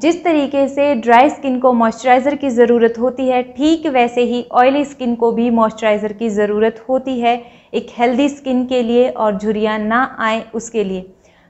जिस तरीके से ड्राई स्किन को मॉइस्चराइज़र की ज़रूरत होती है ठीक वैसे ही ऑयली स्किन को भी मॉइस्चराइज़र की ज़रूरत होती है एक हेल्दी स्किन के लिए और झुरियाँ ना आए उसके लिए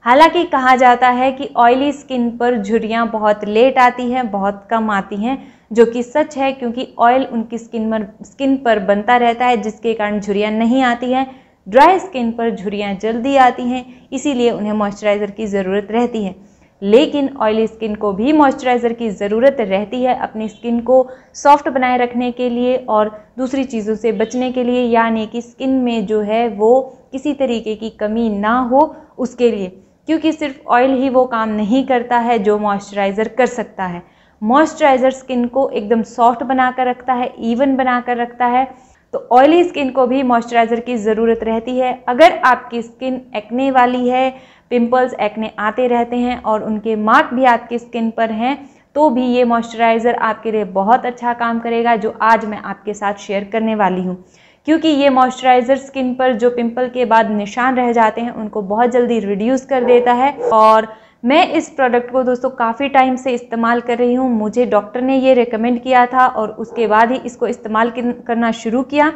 हालांकि कहा जाता है कि ऑयली स्किन पर झुरियाँ बहुत लेट आती हैं बहुत कम आती हैं जो कि सच है क्योंकि ऑयल उनकी स्किन पर स्किन पर बनता रहता है जिसके कारण झुरियाँ नहीं आती हैं ड्राई स्किन पर झुरियाँ जल्दी आती हैं इसीलिए उन्हें मॉइस्चराइज़र की ज़रूरत रहती है लेकिन ऑयली स्किन को भी मॉइस्चराइज़र की ज़रूरत रहती है अपनी स्किन को सॉफ्ट बनाए रखने के लिए और दूसरी चीज़ों से बचने के लिए यानी कि स्किन में जो है वो किसी तरीके की कमी ना हो उसके लिए क्योंकि सिर्फ ऑयल ही वो काम नहीं करता है जो मॉइस्चराइज़र कर सकता है मॉइस्चराइज़र स्किन को एकदम सॉफ्ट बनाकर रखता है इवन बनाकर रखता है तो ऑयली स्किन को भी मॉइस्चराइज़र की ज़रूरत रहती है अगर आपकी स्किन एक्ने वाली है पिंपल्स एक्ने आते रहते हैं और उनके मार्क भी आपकी स्किन पर हैं तो भी ये मॉइस्चराइज़र आपके लिए बहुत अच्छा काम करेगा जो आज मैं आपके साथ शेयर करने वाली हूँ क्योंकि ये मॉइस्चराइज़र स्किन पर जो पिंपल के बाद निशान रह जाते हैं उनको बहुत जल्दी रिड्यूस कर देता है और मैं इस प्रोडक्ट को दोस्तों काफ़ी टाइम से इस्तेमाल कर रही हूँ मुझे डॉक्टर ने ये रिकमेंड किया था और उसके बाद ही इसको इस्तेमाल करना शुरू किया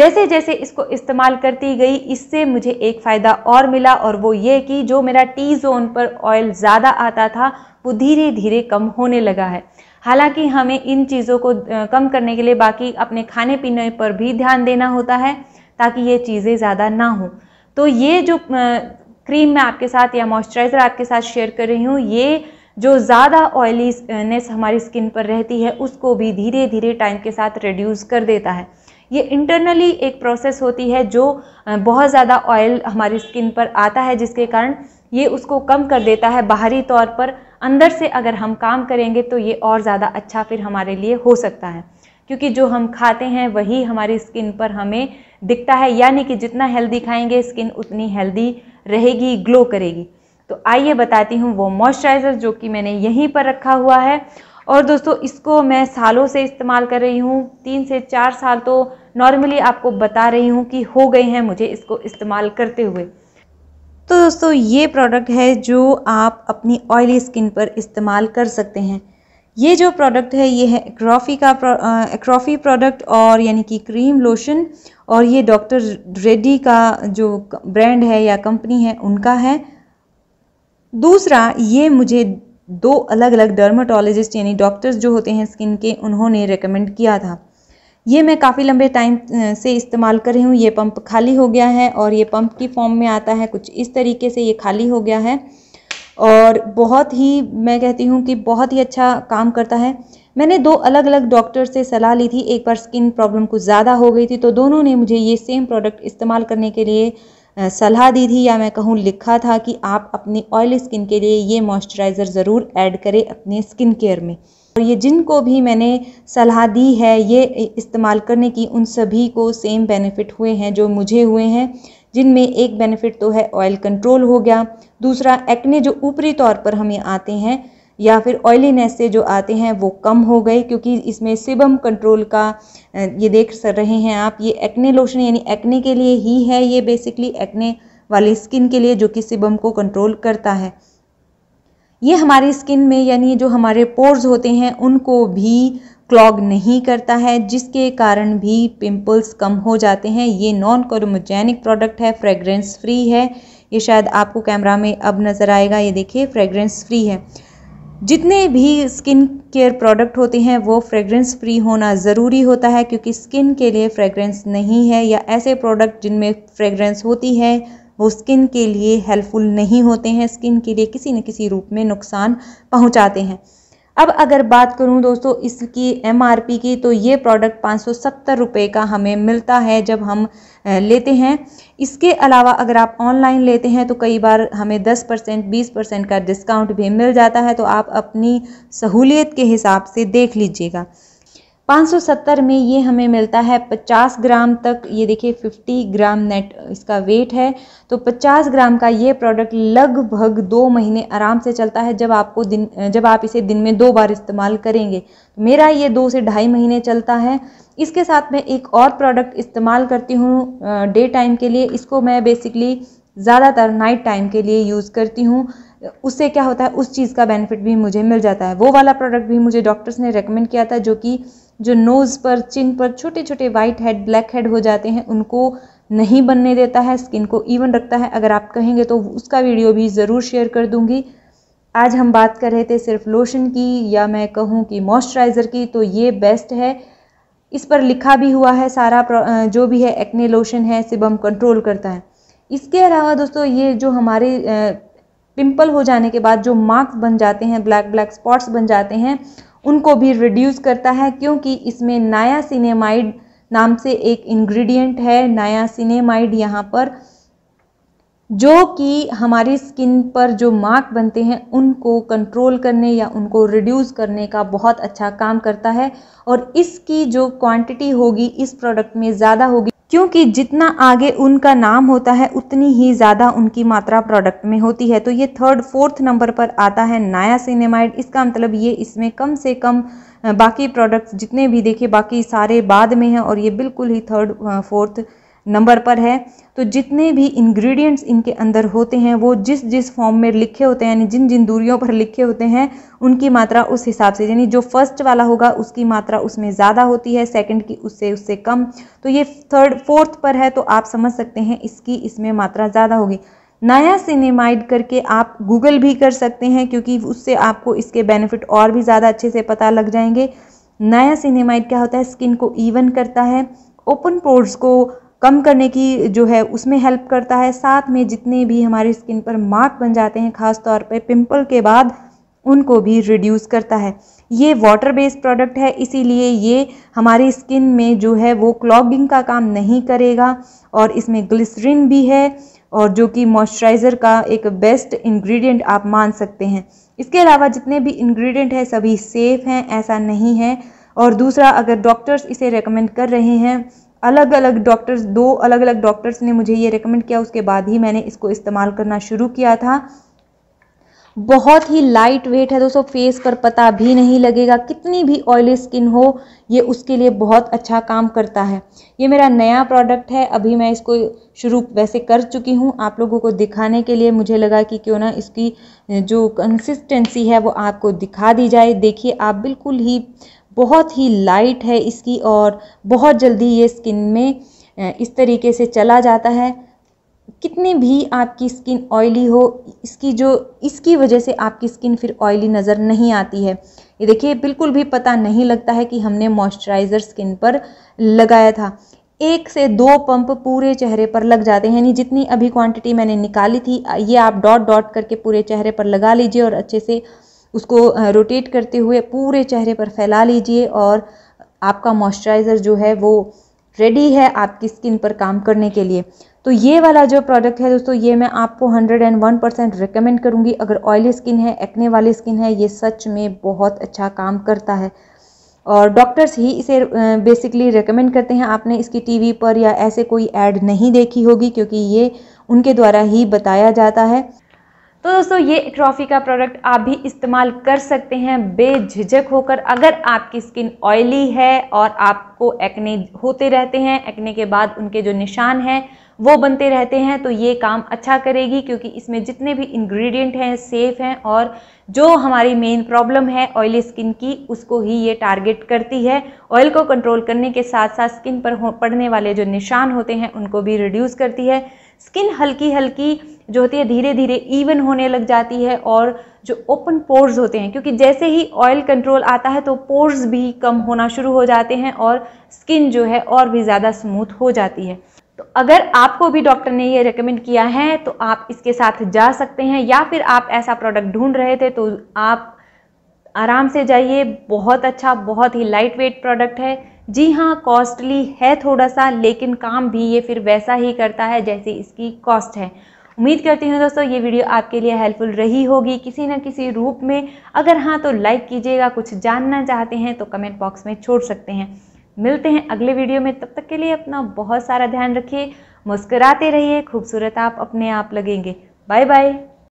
जैसे जैसे इसको इस्तेमाल करती गई इससे मुझे एक फ़ायदा और मिला और वो ये कि जो मेरा टी जोन पर ऑयल ज़्यादा आता था वो धीरे धीरे कम होने लगा है हालांकि हमें इन चीज़ों को कम करने के लिए बाकी अपने खाने पीने पर भी ध्यान देना होता है ताकि ये चीज़ें ज़्यादा ना हों तो ये जो क्रीम मैं आपके साथ या मॉइस्चराइज़र आपके साथ शेयर कर रही हूँ ये जो ज़्यादा ऑयलीनेस हमारी स्किन पर रहती है उसको भी धीरे धीरे टाइम के साथ रिड्यूस कर देता है ये इंटरनली एक प्रोसेस होती है जो बहुत ज़्यादा ऑयल हमारी स्किन पर आता है जिसके कारण ये उसको कम कर देता है बाहरी तौर पर अंदर से अगर हम काम करेंगे तो ये और ज़्यादा अच्छा फिर हमारे लिए हो सकता है क्योंकि जो हम खाते हैं वही हमारी स्किन पर हमें दिखता है यानी कि जितना हेल्दी खाएंगे स्किन उतनी हेल्दी रहेगी ग्लो करेगी तो आइए बताती हूँ वो मॉइस्चराइज़र जो कि मैंने यहीं पर रखा हुआ है और दोस्तों इसको मैं सालों से इस्तेमाल कर रही हूँ तीन से चार साल तो नॉर्मली आपको बता रही हूँ कि हो गए हैं मुझे इसको इस्तेमाल करते हुए तो दोस्तों ये प्रोडक्ट है जो आप अपनी ऑयली स्किन पर इस्तेमाल कर सकते हैं ये जो प्रोडक्ट है ये है एक्रॉफी का एक्रॉफी प्रोडक्ट और यानी कि क्रीम लोशन और ये डॉक्टर रेड्डी का जो ब्रांड है या कंपनी है उनका है दूसरा ये मुझे दो अलग अलग डर्माटोलॉजिस्ट यानी डॉक्टर्स जो होते हैं स्किन के उन्होंने रेकमेंड किया था ये मैं काफ़ी लंबे टाइम से इस्तेमाल कर रही हूँ ये पंप खाली हो गया है और ये पंप की फॉर्म में आता है कुछ इस तरीके से ये खाली हो गया है और बहुत ही मैं कहती हूँ कि बहुत ही अच्छा काम करता है मैंने दो अलग अलग डॉक्टर से सलाह ली थी एक बार स्किन प्रॉब्लम कुछ ज़्यादा हो गई थी तो दोनों ने मुझे ये सेम प्रोडक्ट इस्तेमाल करने के लिए सलाह दी थी या मैं कहूँ लिखा था कि आप अपनी ऑयली स्किन के लिए ये मॉइस्चराइज़र ज़रूर ऐड करें अपने स्किन केयर में और ये जिनको भी मैंने सलाह दी है ये इस्तेमाल करने की उन सभी को सेम बेनिफिट हुए हैं जो मुझे हुए हैं जिनमें एक बेनिफिट तो है ऑयल कंट्रोल हो गया दूसरा एक्ने जो ऊपरी तौर पर हमें आते हैं या फिर ऑयलीनेस से जो आते हैं वो कम हो गए क्योंकि इसमें सिबम कंट्रोल का ये देख सर रहे हैं आप ये एक्ने लोशन यानी एक्ने के लिए ही है ये बेसिकली एक्ने वाली स्किन के लिए जो कि सिबम को कंट्रोल करता है ये हमारी स्किन में यानी जो हमारे पोर्स होते हैं उनको भी क्लॉग नहीं करता है जिसके कारण भी पिंपल्स कम हो जाते हैं ये नॉन कर्मोजेनिक प्रोडक्ट है फ्रेगरेंस फ्री है ये शायद आपको कैमरा में अब नज़र आएगा ये देखिए फ्रेगरेंस फ्री है जितने भी स्किन केयर प्रोडक्ट होते हैं वो फ्रेगरेंस फ्री होना ज़रूरी होता है क्योंकि स्किन के लिए फ्रेगरेंस नहीं है या ऐसे प्रोडक्ट जिनमें फ्रेगरेंस होती है वो स्किन के लिए हेल्पफुल नहीं होते हैं स्किन के लिए किसी न किसी रूप में नुकसान पहुंचाते हैं अब अगर बात करूं दोस्तों इसकी एम की तो ये प्रोडक्ट पाँच सौ का हमें मिलता है जब हम लेते हैं इसके अलावा अगर आप ऑनलाइन लेते हैं तो कई बार हमें 10 परसेंट बीस परसेंट का डिस्काउंट भी मिल जाता है तो आप अपनी सहूलियत के हिसाब से देख लीजिएगा 570 में ये हमें मिलता है 50 ग्राम तक ये देखिए 50 ग्राम नेट इसका वेट है तो 50 ग्राम का ये प्रोडक्ट लगभग दो महीने आराम से चलता है जब आपको दिन जब आप इसे दिन में दो बार इस्तेमाल करेंगे मेरा ये दो से ढाई महीने चलता है इसके साथ मैं एक और प्रोडक्ट इस्तेमाल करती हूँ डे टाइम के लिए इसको मैं बेसिकली ज़्यादातर नाइट टाइम के लिए यूज़ करती हूँ उससे क्या होता है उस चीज़ का बेनिफिट भी मुझे मिल जाता है वो वाला प्रोडक्ट भी मुझे डॉक्टर्स ने रेकमेंड किया था जो कि जो नोज़ पर चिन पर छोटे छोटे वाइट हेड ब्लैक हेड हो जाते हैं उनको नहीं बनने देता है स्किन को इवन रखता है अगर आप कहेंगे तो उसका वीडियो भी ज़रूर शेयर कर दूँगी आज हम बात कर रहे थे सिर्फ लोशन की या मैं कहूँ कि मॉइस्चराइज़र की तो ये बेस्ट है इस पर लिखा भी हुआ है सारा जो भी है एक्ने लोशन है सिबम कंट्रोल करता है इसके अलावा दोस्तों ये जो हमारे पिंपल हो जाने के बाद जो मार्क्स बन जाते हैं ब्लैक ब्लैक स्पॉट्स बन जाते हैं उनको भी रिड्यूस करता है क्योंकि इसमें नायासिनेमाइड सिनेमाइड नाम से एक इंग्रेडिएंट है नायासिनेमाइड सिनेमाइड यहाँ पर जो कि हमारी स्किन पर जो मार्क बनते हैं उनको कंट्रोल करने या उनको रिड्यूस करने का बहुत अच्छा काम करता है और इसकी जो क्वांटिटी होगी इस प्रोडक्ट में ज़्यादा होगी क्योंकि जितना आगे उनका नाम होता है उतनी ही ज़्यादा उनकी मात्रा प्रोडक्ट में होती है तो ये थर्ड फोर्थ नंबर पर आता है नाया सिनेमाइड इसका मतलब ये इसमें कम से कम बाकी प्रोडक्ट्स जितने भी देखे बाकी सारे बाद में हैं और ये बिल्कुल ही थर्ड फोर्थ नंबर पर है तो जितने भी इंग्रेडिएंट्स इनके अंदर होते हैं वो जिस जिस फॉर्म में लिखे होते हैं यानी जिन जिन दूरियों पर लिखे होते हैं उनकी मात्रा उस हिसाब से यानी जो फर्स्ट वाला होगा उसकी मात्रा उसमें ज़्यादा होती है सेकंड की उससे उससे कम तो ये थर्ड फोर्थ पर है तो आप समझ सकते हैं इसकी इसमें मात्रा ज़्यादा होगी नया सिनेमाइड करके आप गूगल भी कर सकते हैं क्योंकि उससे आपको इसके बेनिफिट और भी ज़्यादा अच्छे से पता लग जाएंगे नया सिनेमाइड क्या होता है स्किन को इवन करता है ओपन पोर्स को कम करने की जो है उसमें हेल्प करता है साथ में जितने भी हमारी स्किन पर मार्क बन जाते हैं ख़ास तौर पे पिंपल के बाद उनको भी रिड्यूस करता है ये वाटर बेस्ड प्रोडक्ट है इसीलिए ये हमारी स्किन में जो है वो क्लॉगिंग का काम नहीं करेगा और इसमें ग्लिसरीन भी है और जो कि मॉइस्चराइज़र का एक बेस्ट इंग्रेडिएंट आप मान सकते हैं इसके अलावा जितने भी इंग्रेडिएंट हैं सभी सेफ़ हैं ऐसा नहीं है और दूसरा अगर डॉक्टर्स इसे रेकमेंड कर रहे हैं अलग अलग डॉक्टर्स दो अलग अलग डॉक्टर्स ने मुझे ये रिकमेंड किया उसके बाद ही मैंने इसको इस्तेमाल करना शुरू किया था बहुत ही लाइट वेट है दोस्तों फेस पर पता भी नहीं लगेगा कितनी भी ऑयली स्किन हो ये उसके लिए बहुत अच्छा काम करता है ये मेरा नया प्रोडक्ट है अभी मैं इसको शुरू वैसे कर चुकी हूँ आप लोगों को दिखाने के लिए मुझे लगा कि क्यों ना इसकी जो कंसिस्टेंसी है वो आपको दिखा दी जाए देखिए आप बिल्कुल ही बहुत ही लाइट है इसकी और बहुत जल्दी ये स्किन में इस तरीके से चला जाता है कितनी भी आपकी स्किन ऑयली हो इसकी जो इसकी वजह से आपकी स्किन फिर ऑयली नज़र नहीं आती है ये देखिए बिल्कुल भी पता नहीं लगता है कि हमने मॉइस्चराइज़र स्किन पर लगाया था एक से दो पंप पूरे चेहरे पर लग जाते हैं यानी जितनी अभी क्वांटिटी मैंने निकाली थी ये आप डॉट डॉट करके पूरे चेहरे पर लगा लीजिए और अच्छे से उसको रोटेट करते हुए पूरे चेहरे पर फैला लीजिए और आपका मॉइस्चराइज़र जो है वो रेडी है आपकी स्किन पर काम करने के लिए तो ये वाला जो प्रोडक्ट है दोस्तों ये मैं आपको 101 परसेंट रिकमेंड करूँगी अगर ऑयली स्किन है एक्ने वाली स्किन है ये सच में बहुत अच्छा काम करता है और डॉक्टर्स ही इसे बेसिकली रिकमेंड करते हैं आपने इसकी टीवी पर या ऐसे कोई ऐड नहीं देखी होगी क्योंकि ये उनके द्वारा ही बताया जाता है तो दोस्तों ये ट्रॉफी का प्रोडक्ट आप भी इस्तेमाल कर सकते हैं बेझिझक होकर अगर आपकी स्किन ऑयली है और आपको एक्ने होते रहते हैं एक्ने के बाद उनके जो निशान हैं वो बनते रहते हैं तो ये काम अच्छा करेगी क्योंकि इसमें जितने भी इंग्रेडिएंट हैं सेफ़ हैं और जो हमारी मेन प्रॉब्लम है ऑयली स्किन की उसको ही ये टारगेट करती है ऑयल को कंट्रोल करने के साथ साथ स्किन पर पड़ने वाले जो निशान होते हैं उनको भी रिड्यूस करती है स्किन हल्की हल्की जो होती है धीरे धीरे इवन होने लग जाती है और जो ओपन पोर्स होते हैं क्योंकि जैसे ही ऑयल कंट्रोल आता है तो पोर्स भी कम होना शुरू हो जाते हैं और स्किन जो है और भी ज़्यादा स्मूथ हो जाती है तो अगर आपको भी डॉक्टर ने ये रेकमेंड किया है तो आप इसके साथ जा सकते हैं या फिर आप ऐसा प्रोडक्ट ढूंढ रहे थे तो आप आराम से जाइए बहुत अच्छा बहुत ही लाइट वेट प्रोडक्ट है जी हाँ कॉस्टली है थोड़ा सा लेकिन काम भी ये फिर वैसा ही करता है जैसी इसकी कॉस्ट है उम्मीद करती हूँ दोस्तों ये वीडियो आपके लिए हेल्पफुल रही होगी किसी न किसी रूप में अगर हाँ तो लाइक कीजिएगा कुछ जानना चाहते हैं तो कमेंट बॉक्स में छोड़ सकते हैं मिलते हैं अगले वीडियो में तब तक के लिए अपना बहुत सारा ध्यान रखिए मुस्कराते रहिए खूबसूरत आप अपने आप लगेंगे बाय बाय